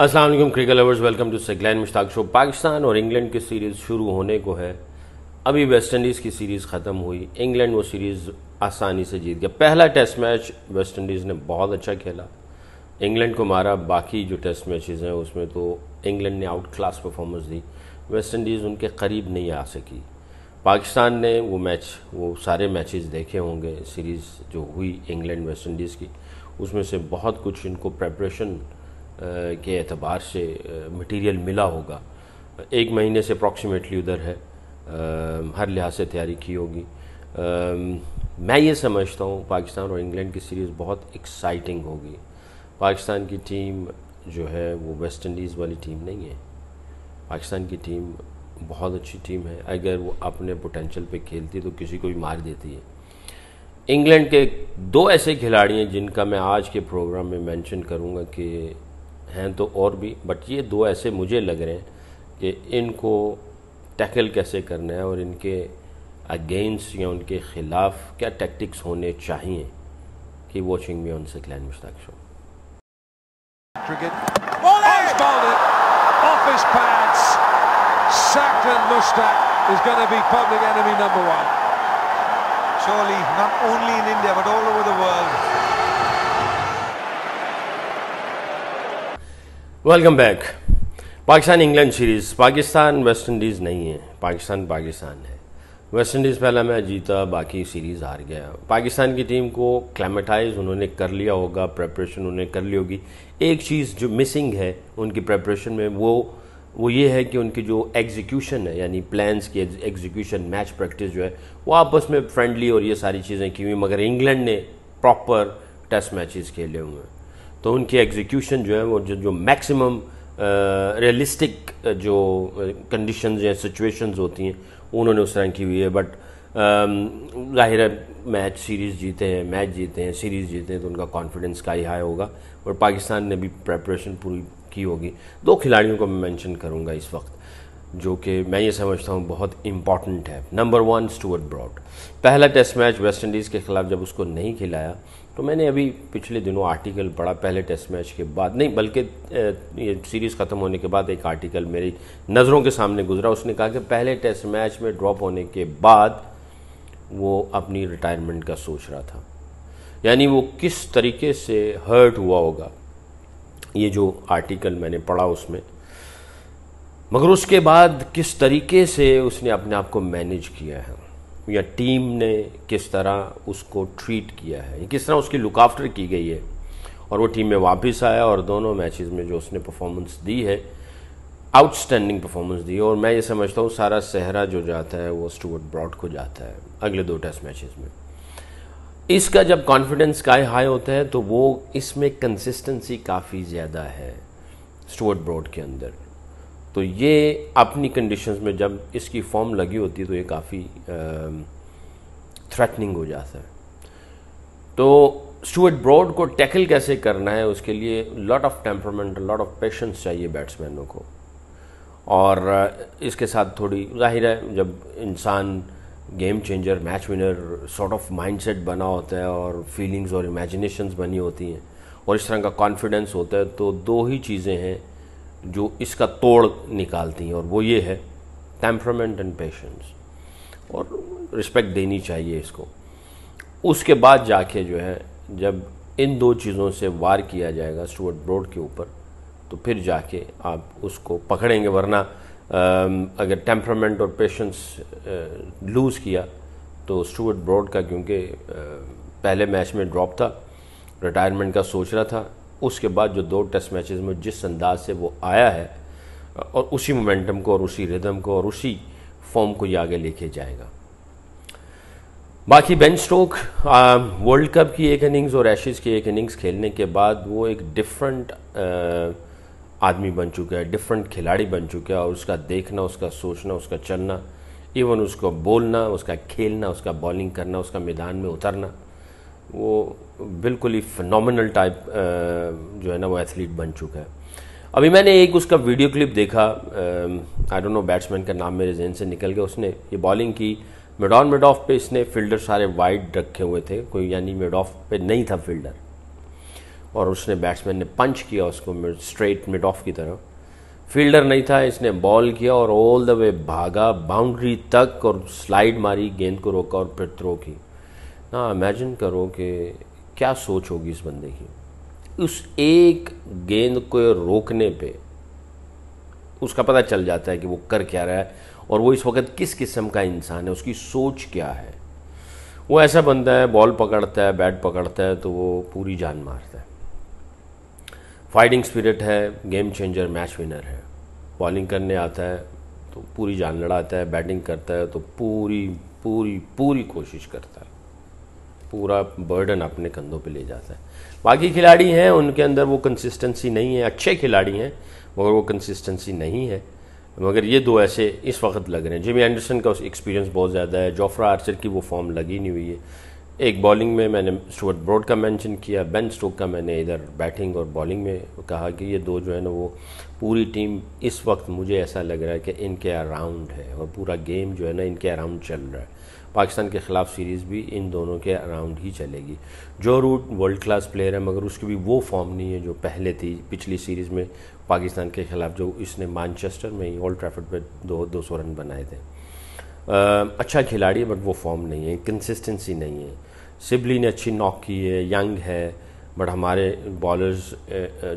अस्सलाम वालेकुम cricket lovers welcome to Saqlain Mushtaq show Pakistan और इंग्लैंड की सीरीज़ शुरू होने को है अभी वेस्ट इंडीज़ की सीरीज़ ख़त्म हुई इंग्लैंड वो सीरीज़ आसानी से जीत गया पहला टेस्ट मैच वेस्ट इंडीज़ ने बहुत अच्छा खेला इंग्लैंड को मारा बाकी जो टेस्ट मैचेस हैं उसमें तो इंग्लैंड ने आउट क्लास परफॉर्मेंस दी वेस्ट इंडीज़ उनके करीब नहीं आ सकी पाकिस्तान ने वो मैच वो सारे मैचेस देखे होंगे सीरीज़ जो हुई इंग्लैंड वेस्ट इंडीज़ की उसमें से बहुत कुछ इनको प्रेपरेशन के अतबार से मटेरियल मिला होगा एक महीने से अप्रॉक्सीमेटली उधर है हर लिहाज से तैयारी की होगी मैं ये समझता हूँ पाकिस्तान और इंग्लैंड की सीरीज़ बहुत एक्साइटिंग होगी पाकिस्तान की टीम जो है वो वेस्ट इंडीज़ वाली टीम नहीं है पाकिस्तान की टीम बहुत अच्छी टीम है अगर वो अपने पोटेंशल पे खेलती तो किसी को भी मार देती है इंग्लैंड के दो ऐसे खिलाड़ी हैं जिनका मैं आज के प्रोग्राम में मेंशन करूंगा कि हैं तो और भी बट ये दो ऐसे मुझे लग रहे हैं कि इनको टैकल कैसे करना है और इनके अगेंस्ट या उनके ख़िलाफ़ क्या टैक्टिक्स होने चाहिए कि वॉचिंग में उनसे Saqlain Mushtaq show is going to be public enemy number one. Surely, not only in India, but all over the world. Welcome back Pakistan England series Pakistan West Indies नहीं है पाकिस्तान पाकिस्तान है वेस्ट इंडीज़ पहला मैच जीता बाकी सीरीज़ हार गया पाकिस्तान की टीम को क्लाइमेटाइज़ उन्होंने कर लिया होगा प्रेपरेशन उन्होंने कर ली होगी एक चीज़ जो मिसिंग है उनकी प्रेपरेशन में वो वो ये है कि उनकी जो एग्जीक्यूशन है यानी प्लान्स की एग्जीक्यूशन मैच प्रैक्टिस जो है वो आपस में फ्रेंडली और ये सारी चीज़ें की हुई मगर इंग्लैंड ने प्रॉपर टेस्ट मैचेस खेले हुए हैं तो उनकी एग्जीक्यूशन जो है वो जो जो मैक्सिमम रियलिस्टिक uh, uh, जो कंडीशन uh, या सिचुएशंस होती हैं उन्होंने उस तरह की हुई है बट um, ज़ाहिर है मैच सीरीज़ जीते हैं मैच जीते हैं सीरीज़ जीते हैं तो उनका कॉन्फिडेंस का ही हाई होगा और पाकिस्तान ने भी प्रेपरेशन पूरी की होगी दो खिलाड़ियों को मैं मैंशन करूँगा इस वक्त जो कि मैं ये समझता हूँ बहुत इम्पॉर्टेंट है नंबर वन स्टूअर्ट ब्रॉड पहला टेस्ट मैच वेस्ट इंडीज़ के ख़िलाफ़ जब उसको नहीं खिलाया तो मैंने अभी पिछले दिनों आर्टिकल पढ़ा पहले टेस्ट मैच के बाद नहीं बल्कि ये सीरीज़ ख़त्म होने के बाद एक आर्टिकल मेरी नज़रों के सामने गुजरा उसने कहा कि पहले टेस्ट मैच में ड्रॉप होने के बाद वो अपनी रिटायरमेंट का सोच रहा था यानी वो किस तरीके से हर्ट हुआ होगा ये जो आर्टिकल मैंने पढ़ा उसमें मगर उसके बाद किस तरीके से उसने अपने आप को मैनेज किया है या टीम ने किस तरह उसको ट्रीट किया है किस तरह उसकी लुक आफ्टर की गई है और वो टीम में वापस आया और दोनों मैचेस में जो उसने परफॉर्मेंस दी है आउटस्टैंडिंग परफॉर्मेंस दी है और मैं ये समझता हूँ सारा सहरा जो जाता है वो स्टूअर्ट ब्रॉड को जाता है अगले दो टेस्ट मैचेस में इसका जब कॉन्फिडेंस काय हाई होता है तो वो इसमें कंसिस्टेंसी काफ़ी ज़्यादा है स्टूअर्ट ब्रॉड के अंदर तो ये अपनी कंडीशंस में जब इसकी फॉर्म लगी होती है तो ये काफ़ी थ्रेटनिंग हो जाता है तो स्टूअर्ट ब्रॉड को टैकल कैसे करना है उसके लिए lot of temperament lot of patience चाहिए बैट्समैनों को और इसके साथ थोड़ी जाहिर है जब इंसान game changer match winner sort of mindset बना होता है और फीलिंग्स और इमेजिनेशंस बनी होती हैं और इस तरह का कॉन्फिडेंस होता है तो दो ही चीज़ें हैं जो इसका तोड़ निकालती हैं और वो ये है टेम्परमेंट एंड पेशेंस और रिस्पेक्ट देनी चाहिए इसको उसके बाद जाके जो है जब इन दो चीज़ों से वार किया जाएगा स्टूअर्ट ब्रॉड के ऊपर तो फिर जाके आप उसको पकड़ेंगे वरना अगर टेम्परमेंट और पेशेंस लूज़ किया तो स्टूअर्ट ब्रॉड का क्योंकि पहले मैच में ड्रॉप था रिटायरमेंट का सोच रहा था उसके बाद जो दो टेस्ट मैचेस में जिस अंदाज से वो आया है और उसी मोमेंटम को और उसी रिदम को और उसी फॉर्म को ये आगे लेके जाएगा बाकी बेन स्टोक वर्ल्ड कप की एक इनिंग्स और एशेज़ की एक इनिंग्स खेलने के बाद वो एक डिफरेंट आदमी बन चुका है डिफरेंट खिलाड़ी बन चुका है और उसका देखना उसका सोचना उसका चलना इवन उसको बोलना उसका खेलना उसका बॉलिंग करना उसका मैदान में उतरना वो बिल्कुल ही फिनोमिनल टाइप जो है ना वो एथलीट बन चुका है अभी मैंने एक उसका वीडियो क्लिप देखा आई डोंट नो बैट्समैन का नाम मेरे जहन से निकल गया उसने ये बॉलिंग की मेडॉन मिड ऑफ पे इसने फील्डर सारे वाइड रखे हुए थे कोई यानी मिड ऑफ पे नहीं था फील्डर और उसने बैट्समैन ने पंच किया उसको स्ट्रेट मिड ऑफ की तरफ फील्डर नहीं था इसने बॉल किया और ऑल द वे भागा बाउंड्री तक और स्लाइड मारी गेंद को रोका और फिर थ्रो की ना इमेजिन करो कि क्या सोच होगी इस बंदे की उस एक गेंद को रोकने पे उसका पता चल जाता है कि वो कर क्या रहा है और वो इस वक्त किस किस्म का इंसान है उसकी सोच क्या है वो ऐसा बंदा है बॉल पकड़ता है बैट पकड़ता है तो वो पूरी जान मारता है फाइटिंग स्पिरिट है गेम चेंजर मैच विनर है बॉलिंग करने आता है तो पूरी जान लड़ाता है बैटिंग करता है तो पूरी पूरी पूरी कोशिश करता है पूरा बर्डन अपने कंधों पे ले जाता है बाकी खिलाड़ी हैं उनके अंदर वो कंसिस्टेंसी नहीं है अच्छे खिलाड़ी हैं मगर वो कंसिस्टेंसी नहीं है मगर ये दो ऐसे इस वक्त लग रहे हैं जिमी एंडरसन का एक्सपीरियंस बहुत ज़्यादा है जोफ्रा आर्चर की वो फॉर्म लगी नहीं हुई है एक बॉलिंग में मैंने स्टुअर्ट ब्रॉड का मेंशन किया बेन स्टोक का मैंने इधर बैटिंग और बॉलिंग में कहा कि ये दो जो है ना वो पूरी टीम इस वक्त मुझे ऐसा लग रहा है कि इनके अराउंड है और पूरा गेम जो है ना इनके अराउंड चल रहा है पाकिस्तान के ख़िलाफ़ सीरीज़ भी इन दोनों के अराउंड ही चलेगी जो रूट वर्ल्ड क्लास प्लेयर है मगर उसकी भी वो फॉर्म नहीं है जो पहले थी पिछली सीरीज़ में पाकिस्तान के ख़िलाफ़ जो इसने मानचेस्टर में ही ओल्ड ट्रैफर्ड पर दो दो सौ रन बनाए थे आ, अच्छा खिलाड़ी है बट वो फॉर्म नहीं है कंसिस्टेंसी नहीं है सिबली ने अच्छी नॉक की है यंग है बट हमारे बॉलर्स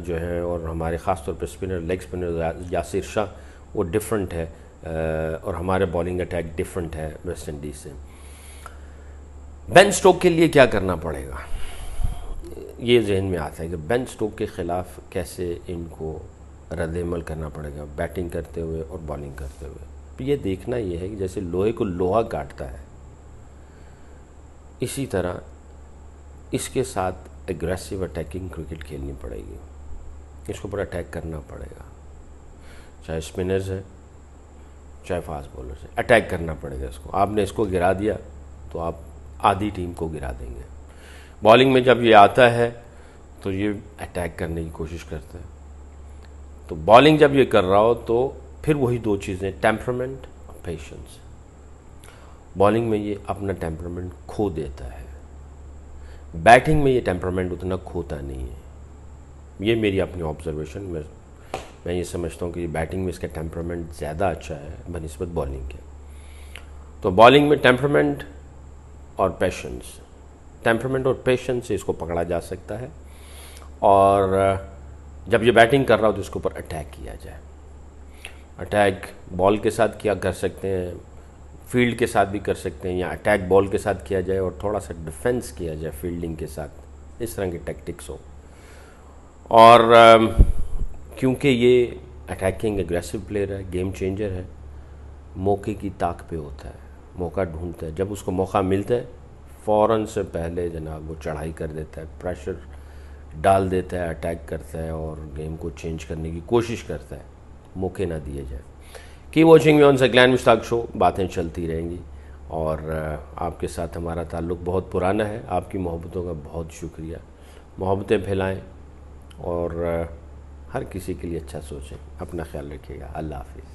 जो हैं और हमारे ख़ास तौर पर spinner leg spinner Yasir Shah वो डिफरेंट है और हमारे बॉलिंग अटैक डिफरेंट है वेस्ट इंडीज़ से बेन स्टोक के लिए क्या करना पड़ेगा ये जहन में आता है कि बेन स्टोक के ख़िलाफ़ कैसे इनको रद्दमल करना पड़ेगा बैटिंग करते हुए और बॉलिंग करते हुए तो ये देखना ये है कि जैसे लोहे को लोहा काटता है इसी तरह इसके साथ एग्रेसिव अटैकिंग क्रिकेट खेलनी पड़ेगी इसके ऊपर अटैक करना पड़ेगा चाहे स्पिनर्स हैं चाहे फास्ट बॉलर से अटैक करना पड़ेगा इसको आपने इसको गिरा दिया तो आप आधी टीम को गिरा देंगे बॉलिंग में जब ये आता है तो ये अटैक करने की कोशिश करता है तो बॉलिंग जब ये कर रहा हो तो फिर वही दो चीज़ें टेम्परमेंट और पेशेंस बॉलिंग में ये अपना टेम्परमेंट खो देता है बैटिंग में ये टेम्परमेंट उतना खोता नहीं है ये मेरी अपनी ऑब्जर्वेशन मैं मैं ये समझता हूँ कि बैटिंग में इसका टेम्परामेंट ज़्यादा अच्छा है बनस्बत बॉलिंग के तो बॉलिंग में टेम्परामेंट और पेशेंस टेम्परामेंट और पेशेंस से इसको पकड़ा जा सकता है और जब ये बैटिंग कर रहा हो तो इसके ऊपर अटैक किया जाए अटैक बॉल के साथ किया कर सकते हैं फील्ड के साथ भी कर सकते हैं या अटैक बॉल के साथ किया जाए और थोड़ा सा डिफेंस किया जाए फील्डिंग के साथ इस तरह के टैक्टिक्स हो और क्योंकि ये अटैकिंग एग्रेसिव प्लेयर है गेम चेंजर है मौके की ताक पे होता है मौका ढूंढता है जब उसको मौका मिलता है फ़ौर से पहले जनाब वो चढ़ाई कर देता है प्रेशर डाल देता है अटैक करता है और गेम को चेंज करने की कोशिश करता है मौके ना दिए जाए की वॉचिंग में ऑन ग्लैंड मुश्ताक शो बातें चलती रहेंगी और आपके साथ हमारा ताल्लुक बहुत पुराना है आपकी मोहब्बतों का बहुत शुक्रिया मोहब्बतें फैलाएं और हर किसी के लिए अच्छा सोचें अपना ख्याल रखिएगा अल्लाह हाफिज़